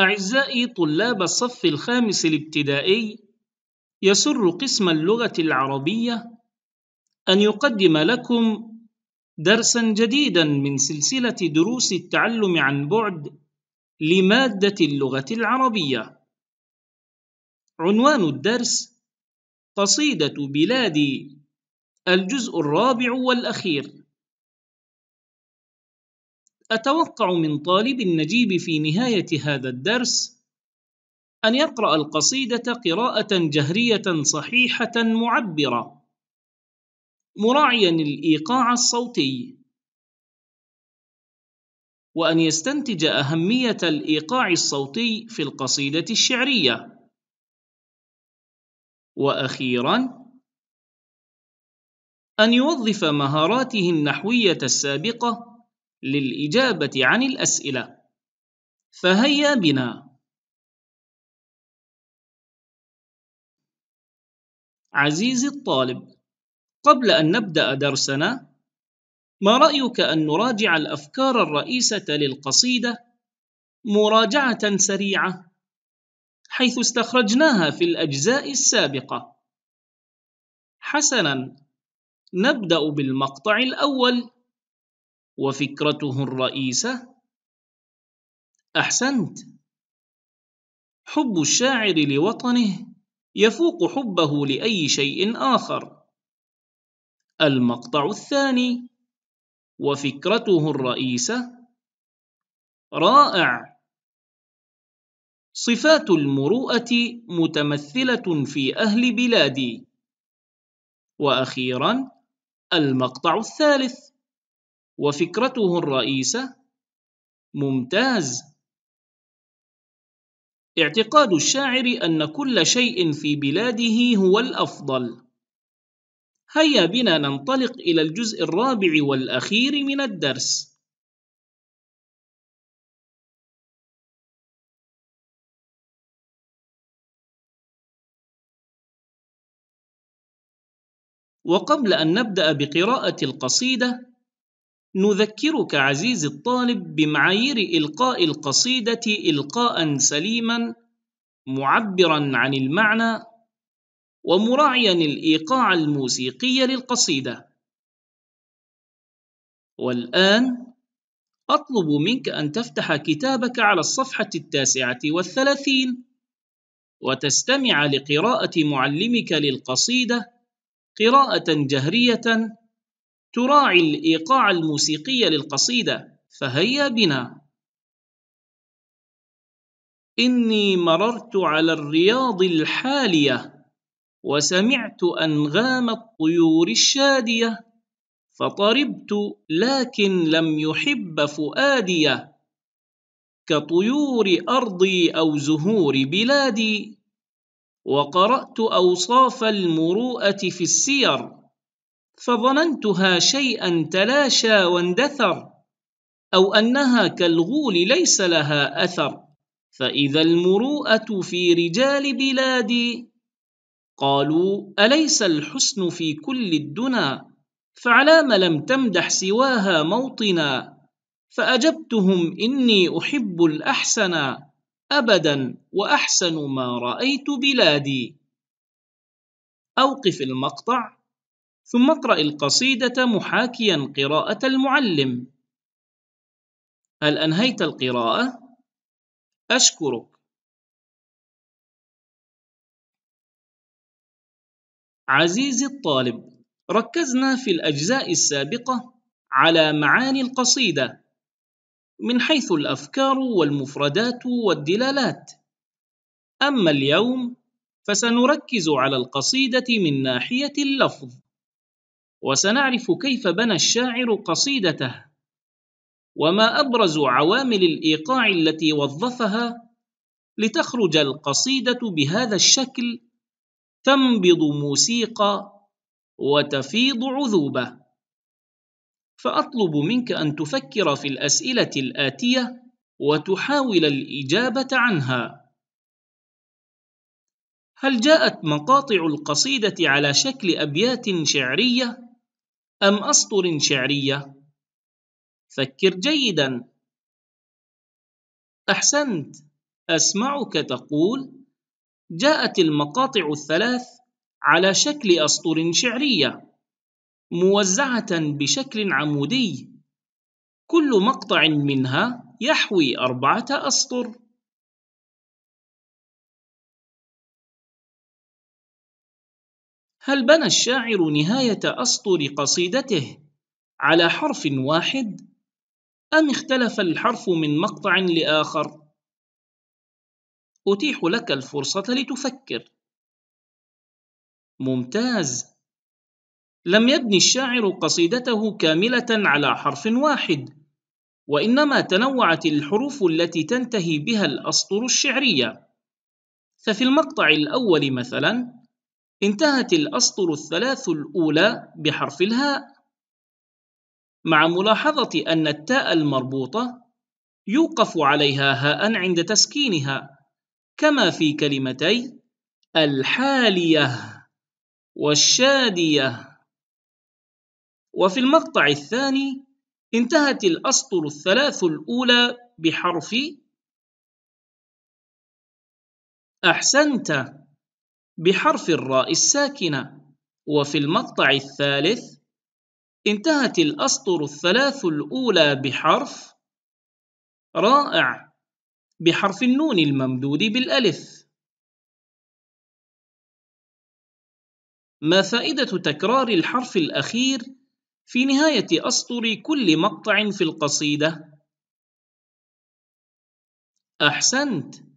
أعزائي طلاب الصف الخامس الابتدائي يسر قسم اللغة العربية أن يقدم لكم درسا جديدا من سلسلة دروس التعلم عن بعد لمادة اللغة العربية عنوان الدرس قصيدة بلادي الجزء الرابع والأخير أتوقع من طالب النجيب في نهاية هذا الدرس أن يقرأ القصيدة قراءة جهرية صحيحة معبرة، مراعيًا الإيقاع الصوتي، وأن يستنتج أهمية الإيقاع الصوتي في القصيدة الشعرية. وأخيرًا، أن يوظف مهاراته النحوية السابقة للإجابة عن الأسئلة فهيا بنا عزيزي الطالب قبل أن نبدأ درسنا ما رأيك أن نراجع الأفكار الرئيسة للقصيدة مراجعة سريعة حيث استخرجناها في الأجزاء السابقة حسناً نبدأ بالمقطع الأول وفكرته الرئيسة أحسنت حب الشاعر لوطنه يفوق حبه لأي شيء آخر المقطع الثاني وفكرته الرئيسة رائع صفات المروءة متمثلة في أهل بلادي وأخيرا المقطع الثالث وفكرته الرئيسة ممتاز اعتقاد الشاعر أن كل شيء في بلاده هو الأفضل هيا بنا ننطلق إلى الجزء الرابع والأخير من الدرس وقبل أن نبدأ بقراءة القصيدة نذكرك عزيزي الطالب بمعايير إلقاء القصيدة إلقاء سليما معبرا عن المعنى ومراعيا الإيقاع الموسيقي للقصيدة والآن أطلب منك أن تفتح كتابك على الصفحة التاسعة والثلاثين وتستمع لقراءة معلمك للقصيدة قراءة جهرية تراعي الإيقاع الموسيقي للقصيدة فهيا بنا إني مررت على الرياض الحالية وسمعت أنغام الطيور الشادية فطربت لكن لم يحب فؤادي كطيور أرضي أو زهور بلادي وقرأت أوصاف المروءة في السير فظننتها شيئا تلاشى واندثر او انها كالغول ليس لها اثر فاذا المروءه في رجال بلادي قالوا اليس الحسن في كل الدنا فعلام لم تمدح سواها موطنا فاجبتهم اني احب الاحسن ابدا واحسن ما رايت بلادي اوقف المقطع ثم اقرأ القصيدة محاكيا قراءة المعلم هل أنهيت القراءة؟ أشكرك عزيزي الطالب ركزنا في الأجزاء السابقة على معاني القصيدة من حيث الأفكار والمفردات والدلالات أما اليوم فسنركز على القصيدة من ناحية اللفظ وسنعرف كيف بنى الشاعر قصيدته وما ابرز عوامل الايقاع التي وظفها لتخرج القصيده بهذا الشكل تنبض موسيقى وتفيض عذوبه فاطلب منك ان تفكر في الاسئله الاتيه وتحاول الاجابه عنها هل جاءت مقاطع القصيده على شكل ابيات شعريه أم أسطر شعرية؟ فكر جيدا أحسنت أسمعك تقول جاءت المقاطع الثلاث على شكل أسطر شعرية موزعة بشكل عمودي كل مقطع منها يحوي أربعة أسطر هل بنى الشاعر نهاية أسطر قصيدته على حرف واحد أم اختلف الحرف من مقطع لآخر؟ أتيح لك الفرصة لتفكر. ممتاز. لم يبني الشاعر قصيدته كاملة على حرف واحد، وإنما تنوعت الحروف التي تنتهي بها الأسطر الشعرية. ففي المقطع الأول مثلاً: انتهت الأسطر الثلاث الأولى بحرف الهاء مع ملاحظة أن التاء المربوطة يوقف عليها هاء عند تسكينها كما في كلمتي الحالية والشادية وفي المقطع الثاني انتهت الأسطر الثلاث الأولى بحرف أحسنت بحرف الراء الساكنة وفي المقطع الثالث انتهت الأسطر الثلاث الأولى بحرف رائع بحرف النون الممدود بالألف ما فائدة تكرار الحرف الأخير في نهاية أسطر كل مقطع في القصيدة؟ أحسنت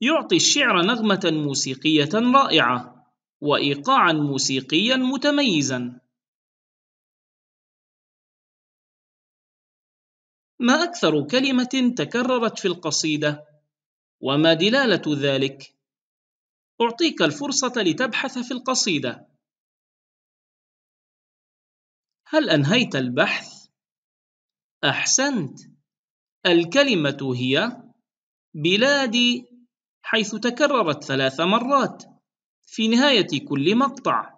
يعطي الشعر نغمة موسيقية رائعة وإيقاعًا موسيقيًا متميزًا. ما أكثر كلمة تكررت في القصيدة؟ وما دلالة ذلك؟ أعطيك الفرصة لتبحث في القصيدة. هل أنهيت البحث؟ أحسنت. الكلمة هي بلادي حيث تكررت ثلاث مرات في نهاية كل مقطع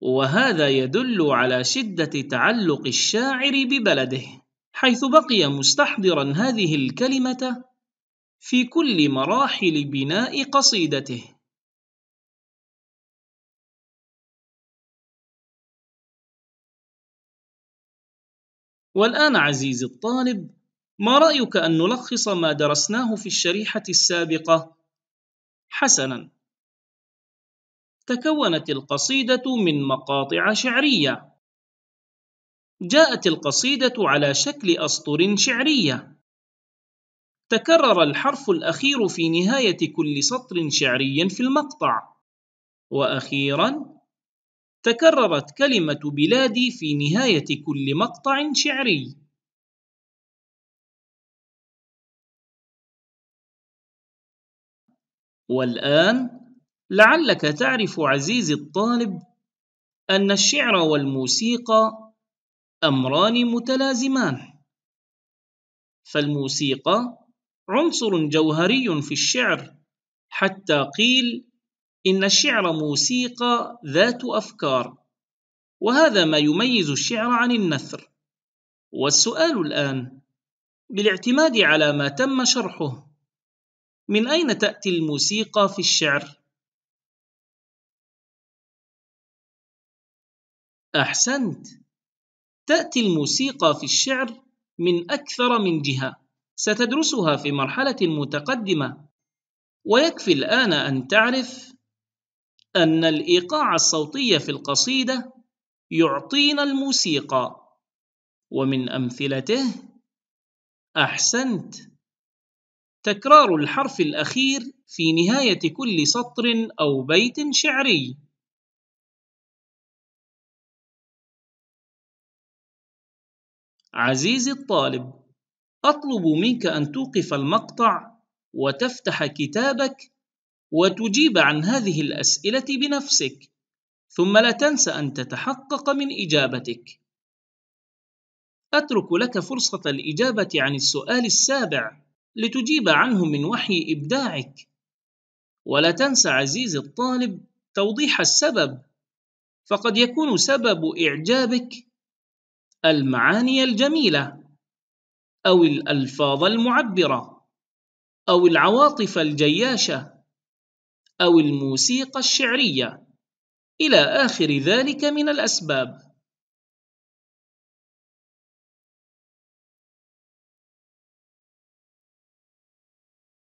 وهذا يدل على شدة تعلق الشاعر ببلده حيث بقي مستحضرا هذه الكلمة في كل مراحل بناء قصيدته والآن عزيزي الطالب ما رأيك أن نلخص ما درسناه في الشريحة السابقة؟ حسناً، تكونت القصيدة من مقاطع شعرية. جاءت القصيدة على شكل أسطر شعرية. تكرر الحرف الأخير في نهاية كل سطر شعري في المقطع. وأخيراً، تكررت كلمة بلادي في نهاية كل مقطع شعري. والآن لعلك تعرف عزيزي الطالب أن الشعر والموسيقى أمران متلازمان فالموسيقى عنصر جوهري في الشعر حتى قيل إن الشعر موسيقى ذات أفكار وهذا ما يميز الشعر عن النثر والسؤال الآن بالاعتماد على ما تم شرحه من أين تأتي الموسيقى في الشعر؟ أحسنت تأتي الموسيقى في الشعر من أكثر من جهة ستدرسها في مرحلة متقدمة ويكفي الآن أن تعرف أن الإيقاع الصوتي في القصيدة يعطينا الموسيقى ومن أمثلته أحسنت تكرار الحرف الأخير في نهاية كل سطر أو بيت شعري عزيزي الطالب أطلب منك أن توقف المقطع وتفتح كتابك وتجيب عن هذه الأسئلة بنفسك ثم لا تنسى أن تتحقق من إجابتك أترك لك فرصة الإجابة عن السؤال السابع لتجيب عنه من وحي إبداعك ولا تنسى عزيزي الطالب توضيح السبب فقد يكون سبب إعجابك المعاني الجميلة أو الألفاظ المعبرة أو العواطف الجياشة أو الموسيقى الشعرية إلى آخر ذلك من الأسباب